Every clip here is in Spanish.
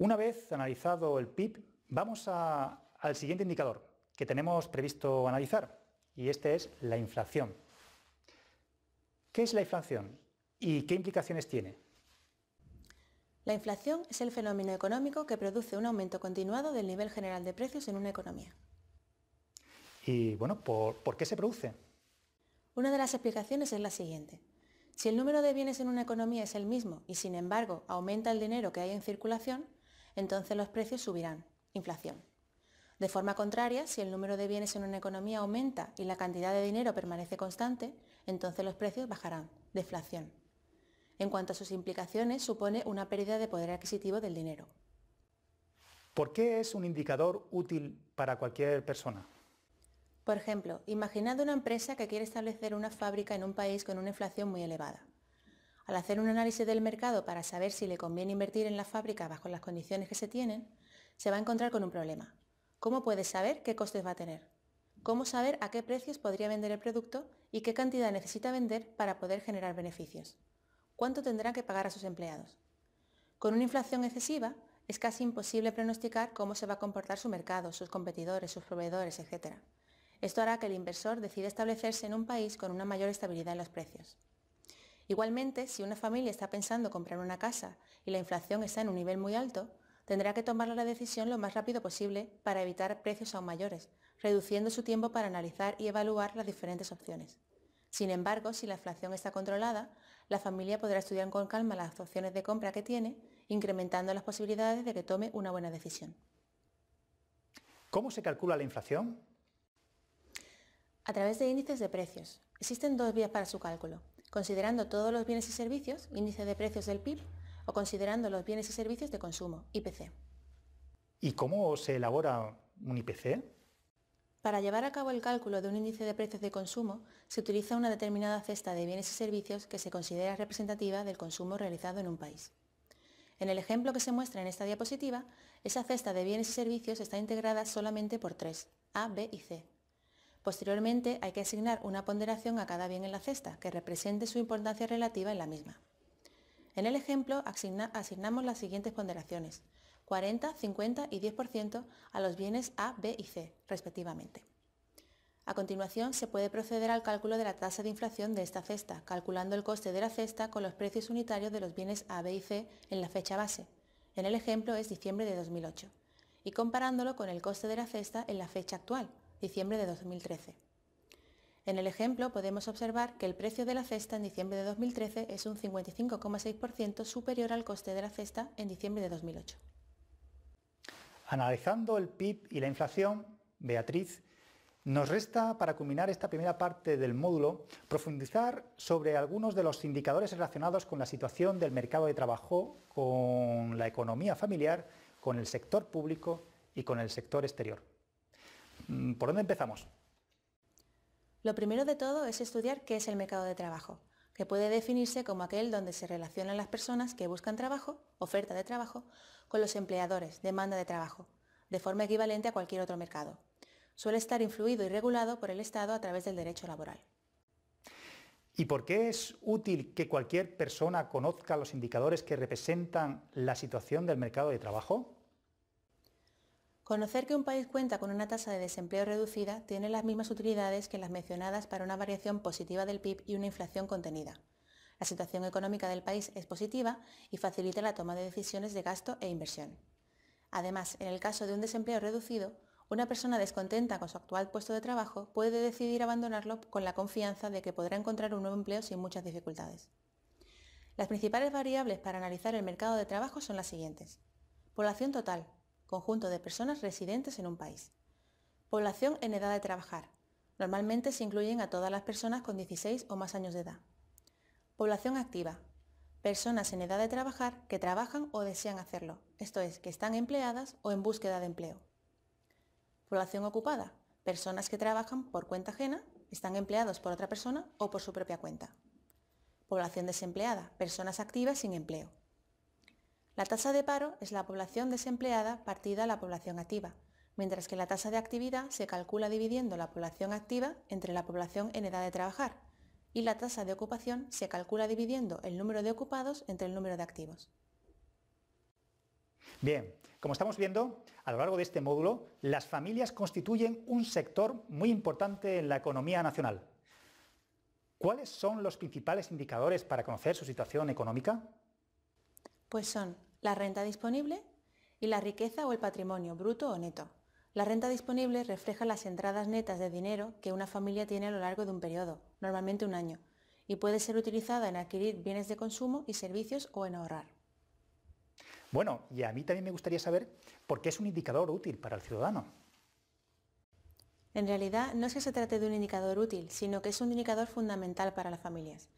Una vez analizado el PIB, vamos al siguiente indicador que tenemos previsto analizar, y este es la inflación. ¿Qué es la inflación y qué implicaciones tiene? La inflación es el fenómeno económico que produce un aumento continuado del nivel general de precios en una economía. Y bueno, ¿por, qué se produce? Una de las explicaciones es la siguiente. Si el número de bienes en una economía es el mismo y sin embargo aumenta el dinero que hay en circulación, entonces los precios subirán, inflación. De forma contraria, si el número de bienes en una economía aumenta y la cantidad de dinero permanece constante, entonces los precios bajarán, deflación. En cuanto a sus implicaciones, supone una pérdida de poder adquisitivo del dinero. ¿Por qué es un indicador útil para cualquier persona? Por ejemplo, imaginad una empresa que quiere establecer una fábrica en un país con una inflación muy elevada. Al hacer un análisis del mercado para saber si le conviene invertir en la fábrica bajo las condiciones que se tienen, se va a encontrar con un problema. ¿Cómo puede saber qué costes va a tener? ¿Cómo saber a qué precios podría vender el producto y qué cantidad necesita vender para poder generar beneficios? ¿Cuánto tendrá que pagar a sus empleados? Con una inflación excesiva, es casi imposible pronosticar cómo se va a comportar su mercado, sus competidores, sus proveedores, etc. Esto hará que el inversor decida establecerse en un país con una mayor estabilidad en los precios. Igualmente, si una familia está pensando comprar una casa y la inflación está en un nivel muy alto, tendrá que tomar la decisión lo más rápido posible para evitar precios aún mayores, reduciendo su tiempo para analizar y evaluar las diferentes opciones. Sin embargo, si la inflación está controlada, la familia podrá estudiar con calma las opciones de compra que tiene, incrementando las posibilidades de que tome una buena decisión. ¿Cómo se calcula la inflación? A través de índices de precios. Existen dos vías para su cálculo considerando todos los bienes y servicios, índice de precios del PIB, o considerando los bienes y servicios de consumo, IPC. ¿Y cómo se elabora un IPC? Para llevar a cabo el cálculo de un índice de precios de consumo, se utiliza una determinada cesta de bienes y servicios que se considera representativa del consumo realizado en un país. En el ejemplo que se muestra en esta diapositiva, esa cesta de bienes y servicios está integrada solamente por tres, A, B y C, Posteriormente, hay que asignar una ponderación a cada bien en la cesta, que represente su importancia relativa en la misma. En el ejemplo, asignamos las siguientes ponderaciones, 40, 50 y 10% a los bienes A, B y C, respectivamente. A continuación, se puede proceder al cálculo de la tasa de inflación de esta cesta, calculando el coste de la cesta con los precios unitarios de los bienes A, B y C en la fecha base. En el ejemplo es diciembre de 2008 y comparándolo con el coste de la cesta en la fecha actual, diciembre de 2013. En el ejemplo podemos observar que el precio de la cesta en diciembre de 2013 es un 55,6% superior al coste de la cesta en diciembre de 2008. Analizando el PIB y la inflación, Beatriz, nos resta, para culminar esta primera parte del módulo, profundizar sobre algunos de los indicadores relacionados con la situación del mercado de trabajo, con la economía familiar, con el sector público y con el sector exterior. Mm, ¿Por dónde empezamos? Lo primero de todo es estudiar qué es el mercado de trabajo, que puede definirse como aquel donde se relacionan las personas que buscan trabajo, oferta de trabajo, con los empleadores, demanda de trabajo, de forma equivalente a cualquier otro mercado. Suele estar influido y regulado por el Estado a través del derecho laboral. ¿Y por qué es útil que cualquier persona conozca los indicadores que representan la situación del mercado de trabajo? Conocer que un país cuenta con una tasa de desempleo reducida tiene las mismas utilidades que las mencionadas para una variación positiva del PIB y una inflación contenida. La situación económica del país es positiva y facilita la toma de decisiones de gasto e inversión. Además, en el caso de un desempleo reducido, una persona descontenta con su actual puesto de trabajo puede decidir abandonarlo con la confianza de que podrá encontrar un nuevo empleo sin muchas dificultades. Las principales variables para analizar el mercado de trabajo son las siguientes. Población total, conjunto de personas residentes en un país. Población en edad de trabajar. Normalmente se incluyen a todas las personas con 16 o más años de edad. Población activa. Personas en edad de trabajar que trabajan o desean hacerlo, esto es, que están empleadas o en búsqueda de empleo. Población ocupada. Personas que trabajan por cuenta ajena, están empleados por otra persona o por su propia cuenta. Población desempleada. Personas activas sin empleo. La tasa de paro es la población desempleada partida la población activa, mientras que la tasa de actividad se calcula dividiendo la población activa entre la población en edad de trabajar y la tasa de ocupación se calcula dividiendo el número de ocupados entre el número de activos. Bien, como estamos viendo, a lo largo de este módulo, las familias constituyen un sector muy importante en la economía nacional. ¿Cuáles son los principales indicadores para conocer su situación económica? Pues son la renta disponible y la riqueza o el patrimonio, bruto o neto. La renta disponible refleja las entradas netas de dinero que una familia tiene a lo largo de un periodo, normalmente un año, y puede ser utilizada en adquirir bienes de consumo y servicios o en ahorrar. Bueno, y a mí también me gustaría saber por qué es un indicador útil para el ciudadano. En realidad no es que se trate de un indicador útil, sino que es un indicador fundamental para las familias.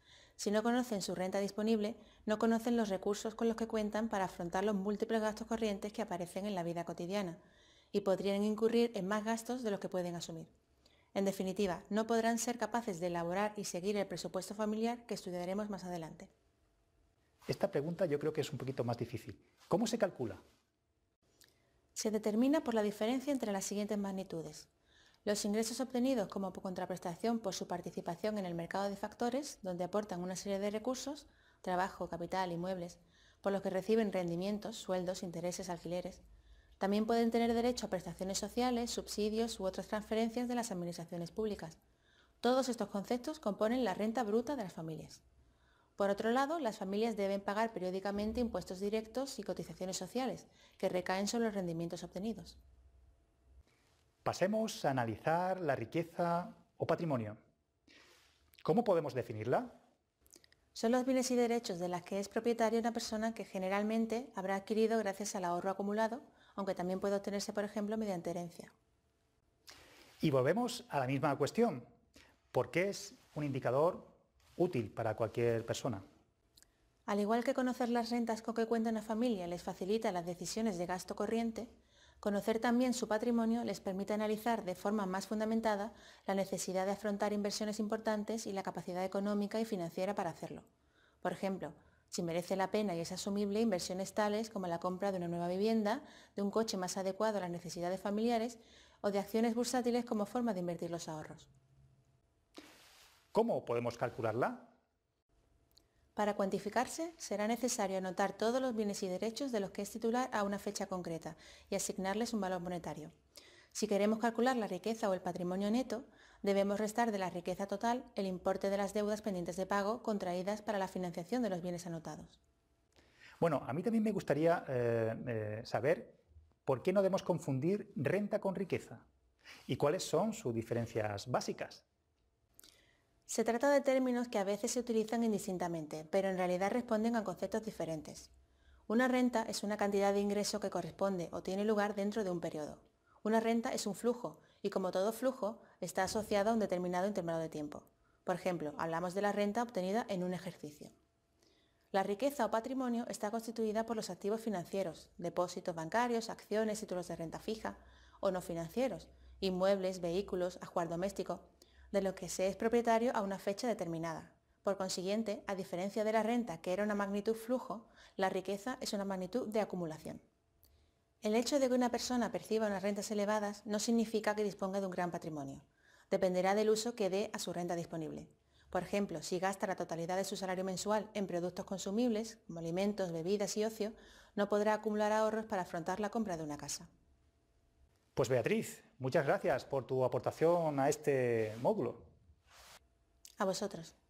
Si no conocen su renta disponible, no conocen los recursos con los que cuentan para afrontar los múltiples gastos corrientes que aparecen en la vida cotidiana y podrían incurrir en más gastos de los que pueden asumir. En definitiva, no podrán ser capaces de elaborar y seguir el presupuesto familiar que estudiaremos más adelante. Esta pregunta yo creo que es un poquito más difícil. ¿Cómo se calcula? Se determina por la diferencia entre las siguientes magnitudes. Los ingresos obtenidos como contraprestación por su participación en el mercado de factores, donde aportan una serie de recursos, trabajo, capital, inmuebles, por los que reciben rendimientos, sueldos, intereses, alquileres. También pueden tener derecho a prestaciones sociales, subsidios u otras transferencias de las administraciones públicas. Todos estos conceptos componen la renta bruta de las familias. Por otro lado, las familias deben pagar periódicamente impuestos directos y cotizaciones sociales, que recaen sobre los rendimientos obtenidos. Pasemos a analizar la riqueza o patrimonio. ¿Cómo podemos definirla? Son los bienes y derechos de los que es propietaria una persona que generalmente habrá adquirido gracias al ahorro acumulado, aunque también puede obtenerse, por ejemplo, mediante herencia. Y volvemos a la misma cuestión. ¿Por qué es un indicador útil para cualquier persona? Al igual que conocer las rentas con que cuenta una familia les facilita las decisiones de gasto corriente, Conocer también su patrimonio les permite analizar de forma más fundamentada la necesidad de afrontar inversiones importantes y la capacidad económica y financiera para hacerlo. Por ejemplo, si merece la pena y es asumible inversiones tales como la compra de una nueva vivienda, de un coche más adecuado a las necesidades familiares o de acciones bursátiles como forma de invertir los ahorros. ¿Cómo podemos calcularla? Para cuantificarse, será necesario anotar todos los bienes y derechos de los que es titular a una fecha concreta y asignarles un valor monetario. Si queremos calcular la riqueza o el patrimonio neto, debemos restar de la riqueza total el importe de las deudas pendientes de pago contraídas para la financiación de los bienes anotados. Bueno, a mí también me gustaría eh, eh, saber por qué no debemos confundir renta con riqueza y cuáles son sus diferencias básicas. Se trata de términos que a veces se utilizan indistintamente, pero en realidad responden a conceptos diferentes. Una renta es una cantidad de ingreso que corresponde o tiene lugar dentro de un periodo. Una renta es un flujo y como todo flujo está asociado a un determinado intervalo de tiempo. Por ejemplo, hablamos de la renta obtenida en un ejercicio. La riqueza o patrimonio está constituida por los activos financieros, depósitos bancarios, acciones, títulos de renta fija o no financieros, inmuebles, vehículos, ajuar doméstico, de lo que se es propietario a una fecha determinada. Por consiguiente, a diferencia de la renta, que era una magnitud flujo, la riqueza es una magnitud de acumulación. El hecho de que una persona perciba unas rentas elevadas no significa que disponga de un gran patrimonio. Dependerá del uso que dé a su renta disponible. Por ejemplo, si gasta la totalidad de su salario mensual en productos consumibles, como alimentos, bebidas y ocio, no podrá acumular ahorros para afrontar la compra de una casa. Pues Beatriz, Muchas gracias por tu aportación a este módulo. A vosotros.